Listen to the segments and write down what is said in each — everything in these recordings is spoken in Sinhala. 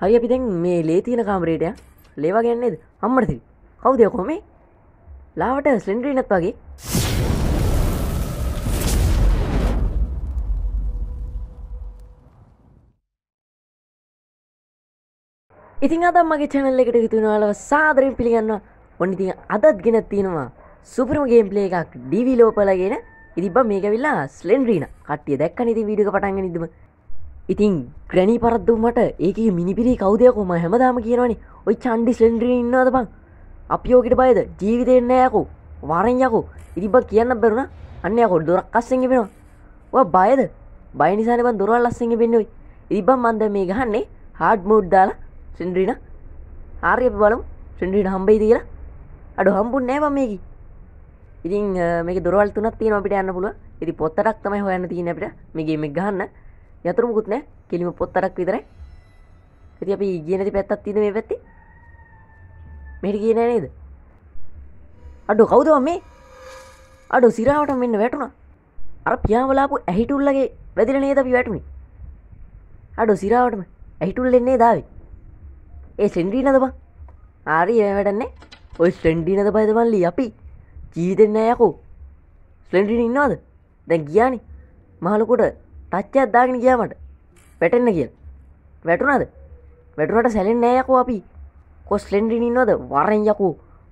හරි අපි දැන් මේ ලේ තියෙන කාමරේටය ලේවා ගැන්නේද අම්මරසි කවුදය කොමේ ලාවට ස්ලෙන්ඩ්‍රීනත් වගේ ඉතින් අදම් මගේ චැනල් එකට හිතුනාලව සාදරෙන් පිළිගන්න ඔන්න ඉතින් අදත් ගෙන තියෙනවා සුපරම ගේම්පලේ එකක් ඩිවිලෝපලගෙන ඉතිබ මේකවිල්ලා ස්ලෙන්ඩ්‍රීන කට්ටිය දැක්ක නිති වීඩික පටන්ගෙන නිදීම ඉතින් ග්‍රැණී පරද්දුමට ඒක මිනිපිරි කවදයකෝ ම හැමදාම කියනවනි ඔයි චන්ඩි සෙන්ඩ්‍රී ඉන්නද බං අපියෝකට බයද ජීවිතයෙන්නයකු වාරෙන්යකු ඉරිබ කියන්න බැරුණ අන්නයකො දොරක් කස්සෙන් පෙනවා බයද බයිනිසානබන් දොරල් ලස්සෙන් පෙන්නුවයි ඉරිබ මන්ද මේ ගහන්නේ හාඩ් මෝඩ් දාලා සෙන්ඩ්‍රීන ආර්ය බලම් සෙන්ඩ්‍රීන හම්බයි කියලා අඩු හම්බුන් නෑව මේකි ඉතින් මේක දොරවල් තුනත් තියෙන අපිට යන්න පුළුව ඉති පොත්තටක් තමයි හොයන්න තියෙන අපිට මේගේ මේ ගහන්න යතුරමුකුත් නෑ කෙලිම පොත්තරක් විතරයි ඇති අපි ඉගෙනති පැත්තත් තින මේ පැත්ති මෙට කියන නේද අඩු කවුදව මේ අඩු සිරාවට මෙන්න වැටුණා අර පියාවලාපු ඇහිටුල්ලගේ වැදිල නේද අපි වැටුණි අඩු සිරාවටම ඇහිටුල්ලෙන්නේ දාවි ඒ සෙන්ඩී නද බා ආරි වැටන්නේ ඔය ස්ටෙන්ඩී නද බයිදමල්ලි අපි ජීවිතෙන්න යකෝ ස්ලෙන්ඩී ඉන්නවාද දැන් ගියානි මහලකොට තච්ච අදදාගෙන කියාමට පැටෙන්න්න කිය වැටුනද වැටුනට සැලෙන් නෑයකු අපි කොස් ලෙන්ඩිනින්නවද වරෙන් යකු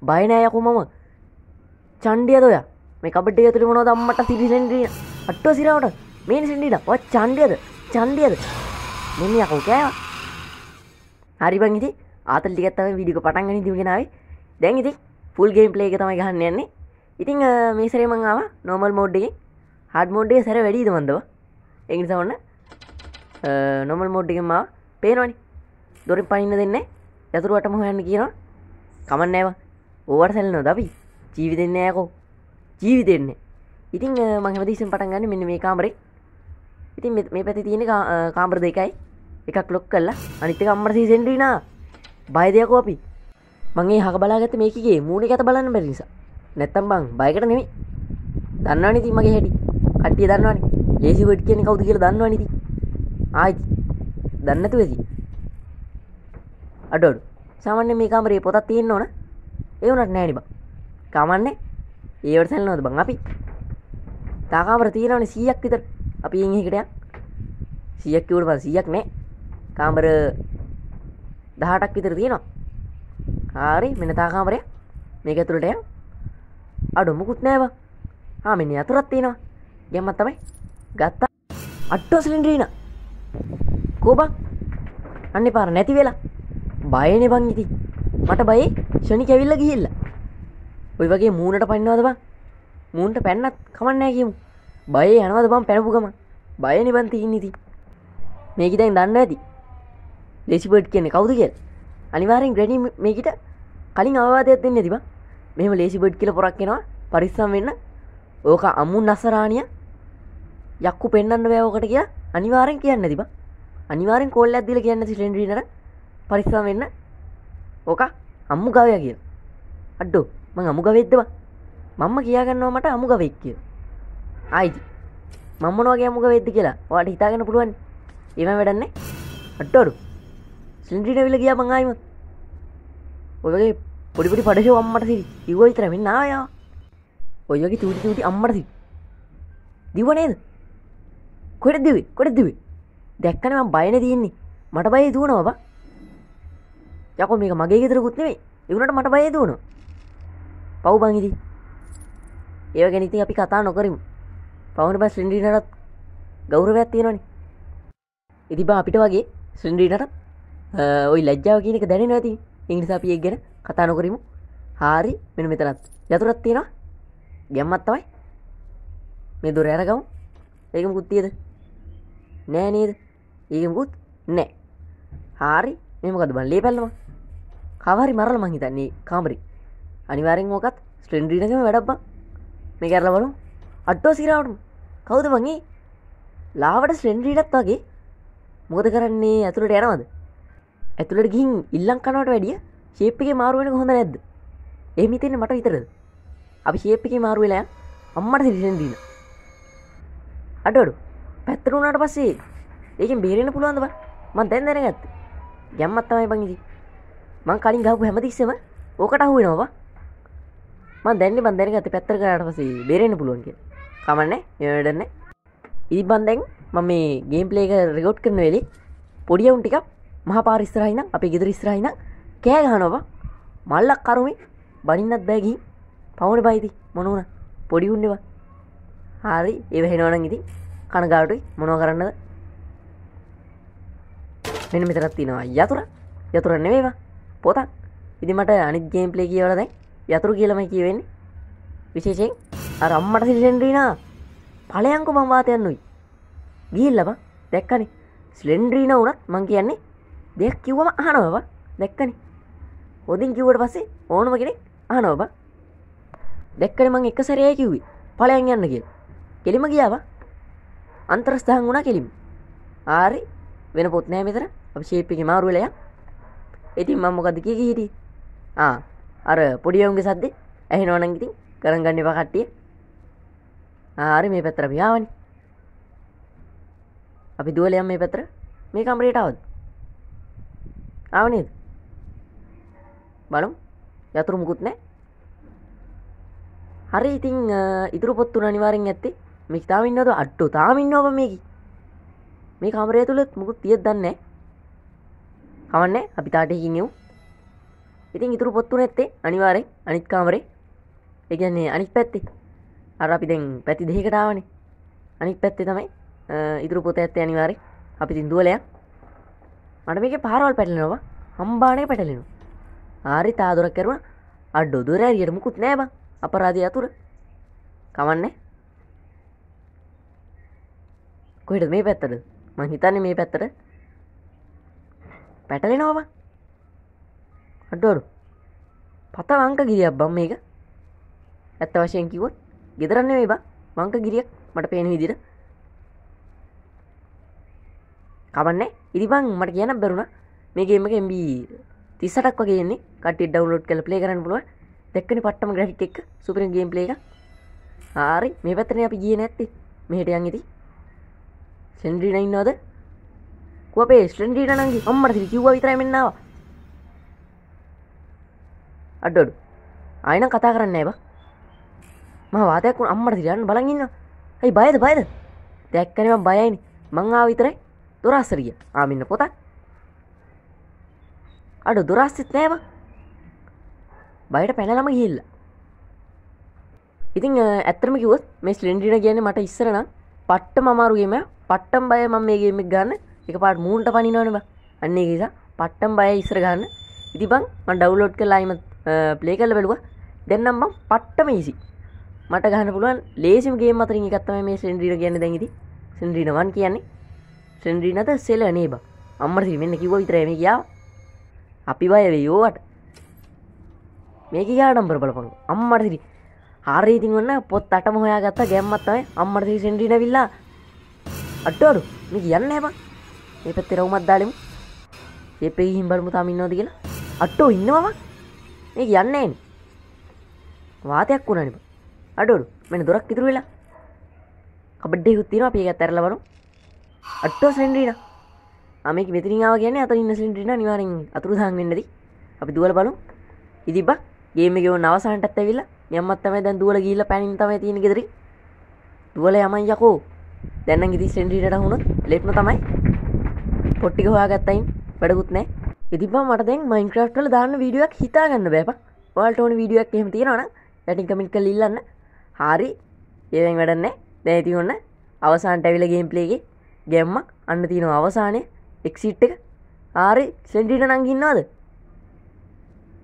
බයනෑයකු මම චන්ඩියදොය මේ කබට ඇතුළ මොන දම්මට සිරිසෙන්ඩිය අට්ටෝ සිරවට මේ සිටිට ඔ චන්ඩියද චන්ඩියද මෙම යකු කෑව හරිබංගිති ආතල්ලිගත්තම විඩික පටන්ගනි දිගෙනාවේ දැන් ඉති ෆුල්ගේම් ප්ලේ එක තමයි ගහන්න යන්නේ ඉතිං මේසරේ මංආාව නොමල් මෝඩ්ඩගේ හඩ මෝඩ්ඩේ සැර වැඩීද මන්දවා ඒනිසා ඔන්න නොමල් මෝඩ්ඩිගෙන්ම පේනවනි දොරින් පනින්න දෙන්න යතුරුවටම හොයන්න කියනවා කමන්න ඇවා ඕවට සැලන දබි ජීවි දෙන්න යකෝ ජීවි දෙන්න ඉතින් මහමදිසින් පටන් ගන්න මෙන්න මේ කාමරේ ඉතින් මේ පැති තියෙන කාම්බර දෙකයි එකක් ලොක් කල්ලා අනිත්‍ය කම්මරසී සෙන්ඩ්‍රීනා බයදයකෝ අපි මගේ හක බලාගත මේකගේ මූුණ ඇත බලන්න බැරිනිසා නැත්තම් බං බයකට නෙමේ දන්නවා නති මගේ හැටි කට්ටිය දන්නවානේ කේසිවට් කියන කවුද කියලා දන්නවා නිති ආයි දන්නතු වෙසි අඩොඩු සාමන්‍ය මේ කාමරේ පොතත් තියෙන්න්න ඕන ඒවනට නෑනිබ කමන්නේ ඒවටසැල් නොද බං අපි තාකාමර තියෙනවන සීයක් විතර අපි ඉහිකටයක් සියක් කිවට පන් සියක් නෑ කාමර දහටක් විතර තියෙනවා හාරි මෙන තාකාමරය මේක ඇතුළටය අඩු මුකුත් නෑවා හා මෙනි අතුරත් තියෙනවා ගැම්මත්තමයි ගත්තා අට්ටෝ සිලින්ඩ්‍රීන කෝබක් අන්න පාර නැති වෙලා බයනෙ බං ඉති මට බයි ෂණි කැවිල්ල ගිහිල්ල ඔය වගේ මූනට පන්නවද බං මූන්ට පැන්නත් කමන්නෑ කියමු බය යනවද බං පැනපු ගම බය නිබන්ති ඉන්නති මේක දැන් දන්න ඇති ලෙසිබට් කියන්නේ කවුද කියල් අනිවාරෙන් ග්‍රැනි මේකට කලින් අවවාදයක් දෙන්න තිබ මෙම ලේසිබඩ් කියල පොරක් කෙනවා පරිස්සම් වෙන්න ඕක අමුන් අසරාණිය යක්කු පෙන්න්න වැෑෝකට කිය අනිවාරෙන් කියන්න තිබ අනිවාරෙන් කෝල්ල ඇදදිල කියන්න සිටෙන්ඩීනර පරිස්සම් වෙන්න ඕක අම්මු ගවය කිය අඩ්ඩෝ මං අමු ගවෙද්දව මංම කියාගන්නවා මට අමු ගවෙක් කිය ආයිති මංමනවාගේ අමුග වෙද්දි කියලා වාට හිතාගෙන පුළුවන් එම වැඩන්නේ අට්ටෝරු සිින්ද්‍රීට විල ගිය මංආයිම ඔයගේ පොඩිපටි පඩශෝ අම්මට සිරි ඉවෝ විතරමින් ආයා ඔයගේ චූටි චූටි අම්මටසි දිවනේද කොඩදිවි කොඩදිවි දැක්කනම් බයන තියෙන්නේ මට බය දුවනවා බා යකෝ මේක මගේ ගෙදරකුත් නෙවෙයි ඒුණට මට බය දුවනවා පව් බං ඉතින් ඒව ගැන ඉතින් අපි කතා නොකරිමු පවුන බස් ලින්ඩීනටත් ගෞරවයක් තියෙනවනේ ඉතින් බා අපිට වගේ සින්ඩීනටත් ඔයි ලැජ්ජාව කියන එක දැනෙන ඇති ඉංගනිසා පියෙක් ගැන කතා නොකරිමු හාරි මෙන මෙතනත් යතුරත් තියෙනවා ගැම්මත් තමයි මේ දුර ඇරගවම් ඒකම කුත්තියද නෑනේද ඒකුත් නෑ හාරි මෙමකද බන් ලේ පැල්ලවා කවරි මරල මහිතන්නේ කාමරි අනිවාරෙන් ඕකත් ස්ටෙන්ඩ්‍රීනකම වැඩබ්බා මේ කරලවලු අට්ටෝ සිරාවටම කවුද වගේ ලාවට ස්ටෙන්ඩ්‍රීටත් වගේ මොකද කරන්නේ ඇතුළට යනවද ඇතුළට ගිහින් ඉල්ලං කනවට වැඩිය ශේප්පිගේ මාරුවෙන හොඳ නැද්ද එහමිතෙන මට විතරද අපි ශේප්පිගේ මාරුවෙලා අම්මට සිරිසෙන්දීන අඩඩු පැත්තර වුණට පස්සේ ඒකෙන් බේරෙන පුළුවන්දව මන් දැන් දැන ගත්ත ගැම්මත් තමයි බංගිදි මං කලින් ගහපු හැමතිස්සම ඕකට අහුව නොවා මන් දැන්න බන්දැන ගත පැත්තර කරට පසේ බේරෙන පුළුවන්ක කමන්න ඒඩන්න ඉදි බන්දැන් මම මේ ගේම්පලේක රෙගෝට් කරන වෙලි පොඩියවුන් ටික් මහ පාරිස්තරයින අපි ගෙදර ස්රයින කෑගහනවා මල්ලක් කරුමේ බනින්නත් බෑගි පවුන බයිති මොනුවන පොඩිහුන්නවා හරි එවහෙනවනන් ඉතින් කනගාටුයි මොනෝ කරන්නද මෙන මෙතරත් තිනවා යතුර යතුර නෙවේවා පොතක් ඉදිමට අනිත් ගේම්පලේ කියවල දැන් යතුරු කියලම කියවෙන්නේ විශේෂෙන් අරම්මට සිලෙන්ඩ්‍රීනා පලයංකු මංවාතයන්නුයි ගිල්ලබ දැක්කනේ ස්ලෙන්ඩ්‍රීන වනත් මං කියන්නේ දෙයක් කිව්වම අහනව දැක්කනේ හොදින් කිව්වට පස්සේ ඕනම කෙනෙක් අහනව දැක්කන මං එක සරය කිව්වේ පලයන් යන්න කිය කෙලිම ගියාවා අන්තරස්ථාන් වුණා කෙලිම් ආරි වෙන පොත්නෑ මෙතර අපිශේපික මාරුවලය ඉතින් මම්මොකදක හිටි අර පොඩියවුන්ගේ සද්දෙ ඇහි නෝනංගිතින් කරගන්න පකට්ටිය ආරි මේ පැත්‍ර පියාවනි අපි දුවලයම් මේ පැත්‍ර මේ කම්රේට අවුත් ආවනේද බලම් යතුරු මුකුත් නෑ හරි ඉතිං ඉතුරු පොත්තුර අනිවාරෙන් ඇත්තේ මික්තාමින්නද අට්ටු තාමින්න ඔබ මේකි මේ කාමරය තුළත් මුකුත් තියත් දන්න කවන්න අපි තාට හිනිව් ඉතින් ඉතුරු පොත්තු නැත්තේ අනිවාරෙන් අනිත් කාමරේ එකන්නේ අනිත් පැත්ති අර අපි දැන් පැති දෙහිකටාවනේ අනිත් පැත්තේ තමයි ඉතුරු පොත ඇත්තේ අනිවාරෙන් අපි සිින්දුවලයක් මට මේක පාරවල් පැටලෙනවා හම්බානය පැටලෙනු ආරි තාදුරක් කරුණ අඩ්ඩු දුරෑරියට මුකුත් නෑබ අපරාධය අතුර කවන්නේ කොහෙට මේ පැත්තද මං හිතන්නේ මේ පැත්තට පැටලෙනෝම අඩෝරු පත වංක ගිරියක් බම් මේක ඇත්ත වශයෙන් කිවොත් ගෙදරන්න මේ බා වංක ගිරියක් මට පේන විදිර කමන්නේ ඉරිබං මට කියන බැරුණ මේ ගේම එක එම්බී තිස්සටක් වගේන්නේ කට ඩවලෝඩ් කල පලේ කරන්න පුළුව දෙක්කනි පට්ටම ග්‍රහික් එක් සුපරෙන් ගේම් පලේ එක ආරි මේ පැත්තන අපි ගිය නැත්තේ මෙහට යන් ඉති සෙන්ඩ්‍රීනයින්නවද අපේ ස්ටන්ටීට නගේ අම්මට කිව්ව විතරමෙන්න්නවා අඩඩු අයන කතා කරන්න එබ ම වාතයක් වුණ අම්මට සිරන්න බලගන්න ඇයි බයද බයද දැක්කනම බයයිනි මංආ විතරයි දොරස්සරිය ආමින්න පොතක් අඩු දුරස්සිත් නෑව බයට පැනලම ගිල්ල ඉතින් ඇත්තම කිවත් මේ ස්ලෙන්ඩිට කියන මට ඉස්සරන පට්ට මමාරුගේම පට්ටම් බය මම මේ ගේමක් ගන්න එක පාට මූන්ට පනිනවනවා අන්නේ නිසා පට්ටම් බය ඉස්සර ගන්න ඉති බං මන් ඩව්ලෝඩ් කලායිම ප්ලේ කල්ල බැලුව දෙන්නම් බං පට්ටම ඉසි මට ගහන්න පුළුවන් ලේසිමගේ මතරින් එකත්තම මේ සෙන්ද්‍රීර කියන්න දැඟති සෙන්ද්‍රීනවන් කියන්නේ සෙන්ද්‍රී නත සෙල නේ බ අම්මරසි මෙන්න කිව විතරම කියා අපි බය වේයෝට මේක යාඩම් පර බලපනු අම්මරසිරි හාරීතින් වන්න පොත් අටම හොයා ගත්තා ගැම්මත්තයි අම්මරසිරි සෙන්ද්‍රීන විල්ලා අට්ටෝරු මේ කියන්න හැබන් ඒ පත් තෙරවුමත් දාලෙමු එපේ හිම්බල්මු තමින්නෝද කියලා අට්ටෝ ඉන්නවාවක් මේ කියන්නේ වාතයක් වුණනිම අඩුරු මෙන දොරක් ඉතුරු වෙලා කබඩ්ඩේ හුත්තිනවා පිය ඇතරලවරු අට්ටෝ සෙන්ඩ්‍රීන අමෙක් මෙතිරිාව කියන අත ඉන්න සිෙන්ට්‍රීන නිවාරින් අතුරු දහන් වෙන්නද අපි දුවල බලු ඉදිබ ගේමකෝ නවසහන්ටත් ඇවිල්ලා යම්මත්තම දැන් දුවල ගීල පැනින් තම තියෙන ගෙදරී දුවල යමන් යකෝ දැන්න ඉදි සෙන්ඩීට හුණු ලෙට්ම තමයි පොට්ටික හොයා ගත්තයින් වැඩකුත් නෑ ඉතිබා මටදැන් මයින්ක්‍රට්ල දාන්න වීඩියක් හිතාගන්න බැප වල්ට ඕන වීඩියක් එහෙම තියෙනවන ැටින් කමිට් කලිල්ලන්න හාරි ඒවෙන් වැඩන්න දැති ඔන්න අවසාන්ට ඇවිල ගේම්පලේගේ ගැම්මක් අන්න තියෙන අවසානය එක්සිට් එක ආරි සෙන්ඩීට නංගින්නවාද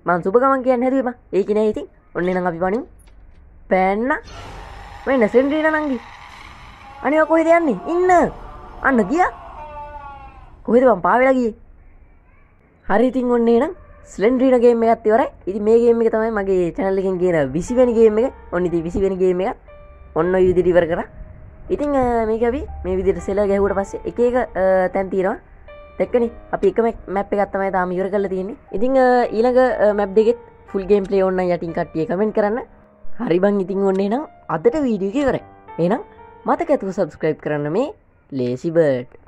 මං සුපගමන් කියන්න හැදීම ඒකන ඉතින් ඔන්න නඟ අපි පනින් පැන්න මෙන්න සෙන්ඩීට නංගී අනිව කොහෙද යන්නේ ඉන්න අන්න ගිය කොහෙද බම් පාවෙලගිය හරිඉතින් ඔන්නේ නම් ස්ලෙන්ඩ්‍රීනගේ මේ ඇත්තිවර ඉති මේගේ එක තමයි මගේ චැනල්ලිකින් කියන විසිවෙනගේම එක ඔන්නති විසිවෙනගේ එක ඔන්න යුදිරිවර කර ඉතිං මේකවි මේ විදිට සෙලා ගැහුවට පස්සේ එක එක තැන්තිරවා තැක්කන අපි එකම මැප් එකත්තමයි තාම යුර කල තියන්නේ ඉතිං ඊළඟ මැප් දෙගෙත් ෆුල්ගේම් පලේ ඔන්න යටින් කට්ටිය කමෙන් කරන්න හරිබං ඉතිං ඔන්නේ නම් අදට වීඩියගේ කර ඒනම් මතක ඇතුව සබස්ක්‍රයිබ් කරන මේ ලේසිබර්ඩ්